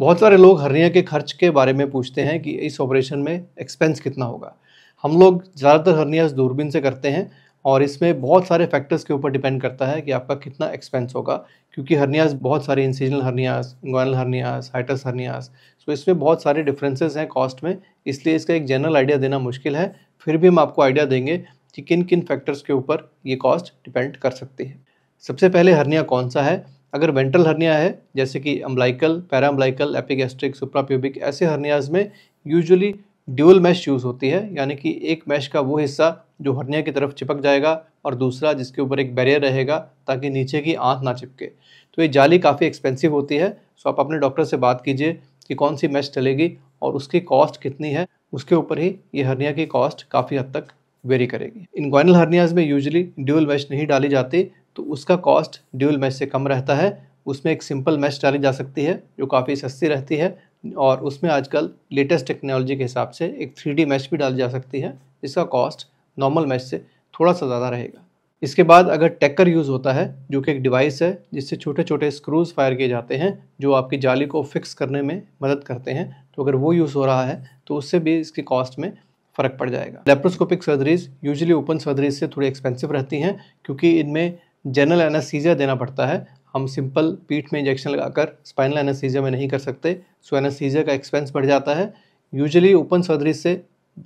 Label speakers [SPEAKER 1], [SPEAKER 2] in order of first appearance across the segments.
[SPEAKER 1] बहुत सारे लोग हर्निया के खर्च के बारे में पूछते हैं कि इस ऑपरेशन में एक्सपेंस कितना होगा हम लोग ज़्यादातर हरनियाज दूरबीन से करते हैं और इसमें बहुत सारे फैक्टर्स के ऊपर डिपेंड करता है कि आपका कितना एक्सपेंस होगा क्योंकि हर्नियाज बहुत सारे incisional hernias inguinal hernias hiatus hernias तो इसमें बहुत सारे डिफरेंसेस हैं कॉस्ट में इसलिए इसका एक जनरल आइडिया देना मुश्किल है फिर भी हम आपको आइडिया देंगे कि किन किन फैक्टर्स के ऊपर ये कॉस्ट डिपेंड कर सकती है सबसे पहले हर्निया कौन सा है अगर वेंट्रल हर्निया है जैसे कि अम्बलाइकल पैराम्बलाइकल एपिगेस्ट्रिक सुप्राप्यूबिक ऐसे हर्नियाज में यूजुअली ड्यूअल मैश यूज़ होती है यानी कि एक मैश का वो हिस्सा जो हर्निया की तरफ चिपक जाएगा और दूसरा जिसके ऊपर एक बैरियर रहेगा ताकि नीचे की आंख ना चिपके तो ये जाली काफ़ी एक्सपेंसिव होती है सो आप अपने डॉक्टर से बात कीजिए कि कौन सी मैश चलेगी और उसकी कॉस्ट कितनी है उसके ऊपर ही ये हर्निया की कॉस्ट काफ़ी हद तक वेरी करेगी इनग्वाइनल हर्नियाज में यूजली ड्यूअल मैश नहीं डाली जाती तो उसका कॉस्ट ड्यूल मैश से कम रहता है उसमें एक सिंपल मैश डाली जा सकती है जो काफ़ी सस्ती रहती है और उसमें आजकल लेटेस्ट टेक्नोलॉजी के हिसाब से एक थ्री डी मैश भी डाली जा सकती है जिसका कॉस्ट नॉर्मल मैश से थोड़ा सा ज़्यादा रहेगा इसके बाद अगर टैकर यूज़ होता है जो कि एक डिवाइस है जिससे छोटे छोटे स्क्रूज फायर किए जाते हैं जो आपकी जाली को फिक्स करने में मदद करते हैं तो अगर वो यूज़ हो रहा है तो उससे भी इसकी कॉस्ट में फ़र्क पड़ जाएगा laparoscopic surgeries usually open surgeries से थोड़ी एक्सपेंसिव रहती हैं क्योंकि इनमें जनरल एनासीजिया देना पड़ता है हम सिंपल पीठ में इंजेक्शन लगाकर स्पाइनल एनासीजिया में नहीं कर सकते सो एनास्थीजिया का एक्सपेंस बढ़ जाता है यूजली ओपन सर्जरी से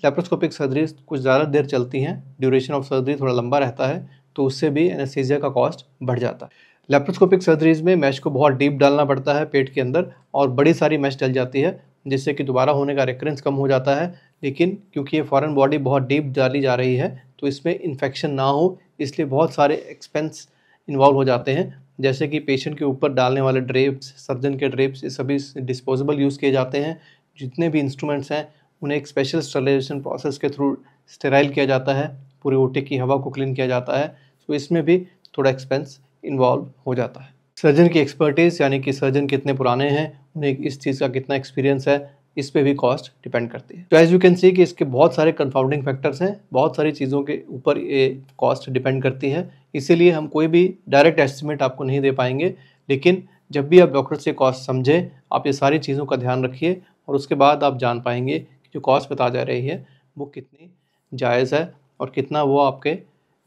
[SPEAKER 1] लेप्रोस्कोपिक सर्जरी कुछ ज़्यादा देर चलती हैं ड्यूरेशन ऑफ सर्जरी थोड़ा लंबा रहता है तो उससे भी एनासीजिया का कॉस्ट बढ़ जाता है लेप्रोस्कोपिक सर्जरीज में मैश को बहुत डीप डालना पड़ता है पेट के अंदर और बड़ी सारी मैश डल जाती है जिससे कि दोबारा होने का रेकरेंस कम हो जाता है लेकिन क्योंकि ये फॉरेन बॉडी बहुत डीप डाली जा रही है तो इसमें इन्फेक्शन ना हो इसलिए बहुत सारे एक्सपेंस इन्वॉल्व हो जाते हैं जैसे कि पेशेंट के ऊपर डालने वाले ड्रेप्स सर्जन के ड्रेप्स ये सभी डिस्पोजेबल यूज़ किए जाते हैं जितने भी इंस्ट्रूमेंट्स हैं उन्हें एक स्पेशल स्टरलाइजेशन प्रोसेस के थ्रू स्टेराइल किया जाता है पूरे ओटी की हवा को क्लीन किया जाता है तो इसमें भी थोड़ा एक्सपेंस इन्वॉल्व हो जाता है सर्जन की एक्सपर्टीज़ यानी कि सर्जन कितने पुराने हैं उन्हें इस चीज़ का कितना एक्सपीरियंस है इस पर भी कॉस्ट डिपेंड करती है तो एज यू कैन सी कि इसके बहुत सारे कन्फाउंडिंग फैक्टर्स हैं बहुत सारी चीज़ों के ऊपर ये कॉस्ट डिपेंड करती है इसीलिए हम कोई भी डायरेक्ट एस्टिमेट आपको नहीं दे पाएंगे लेकिन जब भी आप डॉक्टर से कॉस्ट समझें आप ये सारी चीज़ों का ध्यान रखिए और उसके बाद आप जान पाएंगे कि जो कॉस्ट बता जा रही है वो कितनी जायज़ है और कितना वो आपके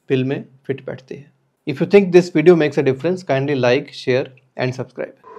[SPEAKER 1] बिल में फिट बैठती है if you think this video makes a difference kindly like share and subscribe